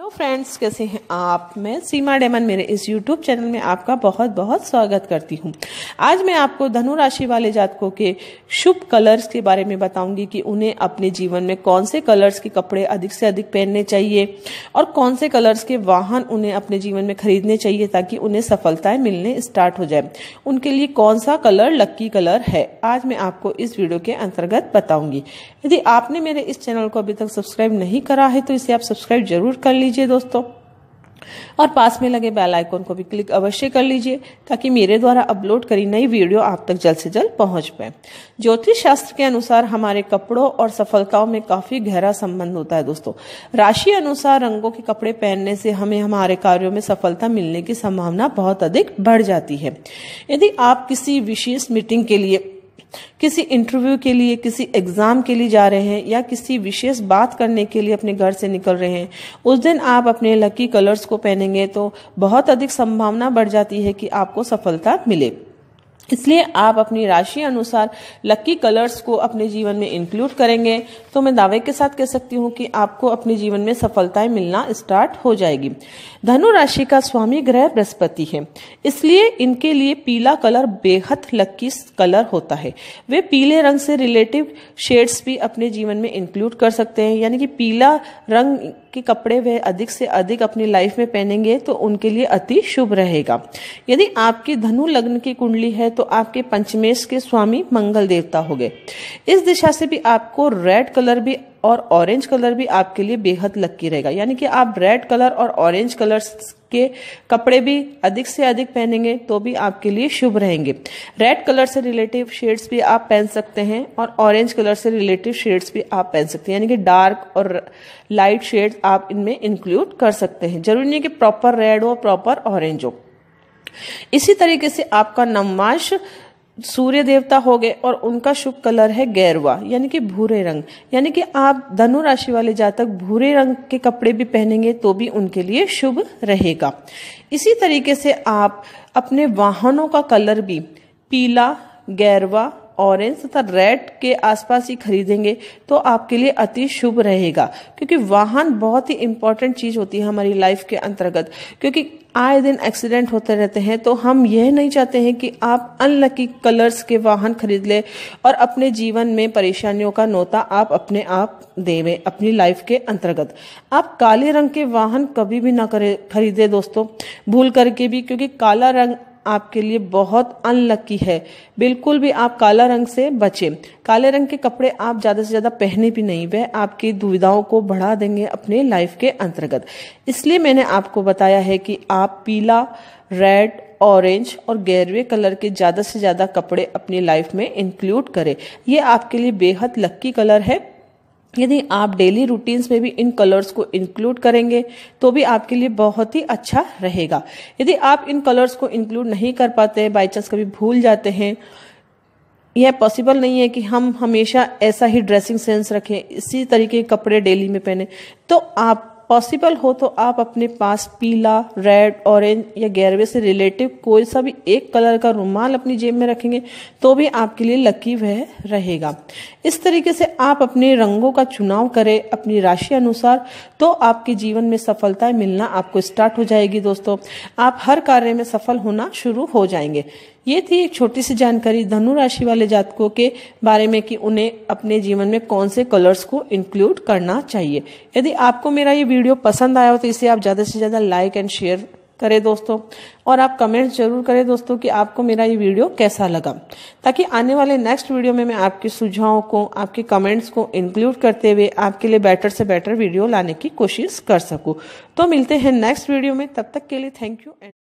hello friends कैसे हैं आप मैं सीमा डेमन मेरे इस यूट्यूब चैनल में आपका बहुत बहुत स्वागत करती हूं आज मैं आपको धनु राशि वाले जातकों के शुभ कलर्स के बारे में बताऊंगी कि उन्हें अपने जीवन में कौन से कलर्स के कपड़े अधिक से अधिक पहनने चाहिए और कौन से कलर्स के वाहन उन्हें अपने जीवन में खरीदने चाहिए ताकि उन्हें सफलताएं मिलने स्टार्ट हो जाए उनके लिए कौन सा कलर लक्की कलर है आज मैं आपको इस वीडियो के अंतर्गत बताऊंगी यदि आपने मेरे इस चैनल को अभी तक सब्सक्राइब नहीं करा है तो इसे आप सब्सक्राइब जरूर कर लीजिए लीजिए दोस्तों और पास में लगे बेल आइकन को भी क्लिक अवश्य कर लीजिए ताकि मेरे द्वारा अपलोड करी नई वीडियो आप तक जल्द से जल्द पहुंच पाए ज्योतिष शास्त्र के अनुसार हमारे कपड़ों और सफलताओं में काफी गहरा संबंध होता है दोस्तों राशि अनुसार रंगों के कपड़े पहनने से हमें हमारे कार्यों में सफलता मिलने की संभावना बहुत अधिक बढ़ जाती है यदि आप किसी विशेष मीटिंग के लिए किसी इंटरव्यू के लिए किसी एग्ज़ाम के लिए जा रहे हैं या किसी विशेष बात करने के लिए अपने घर से निकल रहे हैं उस दिन आप अपने लकी कलर्स को पहनेंगे तो बहुत अधिक संभावना बढ़ जाती है कि आपको सफलता मिले इसलिए आप अपनी राशि अनुसार लकी कलर्स को अपने जीवन में इंक्लूड करेंगे तो मैं दावे के साथ कह सकती हूँ कि आपको अपने जीवन में सफलताएं मिलना स्टार्ट हो जाएगी धनु राशि का स्वामी ग्रह बृहस्पति है इसलिए इनके लिए पीला कलर बेहद लकी कलर होता है वे पीले रंग से रिलेटिव शेड्स भी अपने जीवन में इंक्लूड कर सकते हैं यानी कि पीला रंग के कपड़े वे अधिक से अधिक अपनी लाइफ में पहनेंगे तो उनके लिए अति शुभ रहेगा यदि आपकी धनु लग्न की कुंडली है तो आपके पंचमेश के स्वामी मंगल देवता हो गए इस दिशा से भी आपको रेड कलर भी और ऑरेंज कलर भी आपके लिए बेहद लक्की रहेगा यानी कि आप रेड कलर और ऑरेंज कलर के कपड़े भी अधिक से अधिक पहनेंगे तो भी आपके लिए शुभ रहेंगे रेड कलर से रिलेटिव शेड्स भी आप पहन सकते हैं और ऑरेंज कलर से रिलेटिव शेड्स भी आप पहन सकते हैं यानी कि डार्क और लाइट शेड्स आप इनमें इंक्लूड कर सकते हैं जरूरी नहीं कि प्रॉपर रेड हो प्रॉपर ऑरेंज हो इसी तरीके से आपका नवमाश सूर्य देवता हो गए और उनका शुभ कलर है गैरवा यानी कि भूरे रंग यानी कि आप धनु राशि वाले जातक भूरे रंग के कपड़े भी पहनेंगे तो भी उनके लिए शुभ रहेगा इसी तरीके से आप अपने वाहनों का कलर भी पीला गैरवा ऑरेंज तथा रेड के आसपास ही खरीदेंगे तो आपके लिए अति शुभ रहेगा क्योंकि वाहन बहुत ही इंपॉर्टेंट चीज होती है हमारी लाइफ के अंतर्गत क्योंकि आए दिन एक्सीडेंट होते रहते हैं तो हम यह नहीं चाहते हैं कि आप अनलकी कलर्स के वाहन खरीद लें और अपने जीवन में परेशानियों का नोता आप अपने आप देवें अपनी लाइफ के अंतर्गत आप काले रंग के वाहन कभी भी ना करें खरीदे दोस्तों भूल करके भी क्योंकि काला रंग आपके लिए बहुत अनलक्की है बिल्कुल भी आप काला रंग से बचें काले रंग के कपड़े आप ज़्यादा से ज़्यादा पहने भी नहीं वह आपकी दुविधाओं को बढ़ा देंगे अपने लाइफ के अंतर्गत इसलिए मैंने आपको बताया है कि आप पीला रेड ऑरेंज और गैरवे कलर के ज़्यादा से ज़्यादा कपड़े अपनी लाइफ में इंक्लूड करें यह आपके लिए बेहद लक्की कलर है यदि आप डेली रूटीन्स में भी इन कलर्स को इंक्लूड करेंगे तो भी आपके लिए बहुत ही अच्छा रहेगा यदि आप इन कलर्स को इंक्लूड नहीं कर पाते बाई चांस कभी भूल जाते हैं यह पॉसिबल नहीं है कि हम हमेशा ऐसा ही ड्रेसिंग सेंस रखें इसी तरीके के कपड़े डेली में पहने तो आप पॉसिबल हो तो आप अपने पास पीला रेड ऑरेंज या गैरवे से रिलेटिव कोई सा भी एक कलर का रुमाल अपनी जेब में रखेंगे तो भी आपके लिए लकी वह रहेगा इस तरीके से आप अपने रंगों का चुनाव करें अपनी राशि अनुसार तो आपके जीवन में सफलताएं मिलना आपको स्टार्ट हो जाएगी दोस्तों आप हर कार्य में सफल होना शुरू हो जाएंगे ये थी एक छोटी सी जानकारी धनु राशि वाले जातकों के बारे में कि उन्हें अपने जीवन में कौन से कलर्स को इंक्लूड करना चाहिए यदि आपको मेरा ये वीडियो पसंद आया हो तो इसे आप ज़्यादा से ज़्यादा लाइक एंड शेयर करें दोस्तों और आप कमेंट जरूर करें दोस्तों कि आपको मेरा ये वीडियो कैसा लगा ताकि आने वाले नेक्स्ट वीडियो में मैं आपके सुझावों को आपके कमेंट्स को इंक्लूड करते हुए आपके लिए बेटर से बेटर वीडियो लाने की कोशिश कर सकूं तो मिलते हैं नेक्स्ट वीडियो में तब तक के लिए थैंक यू एंड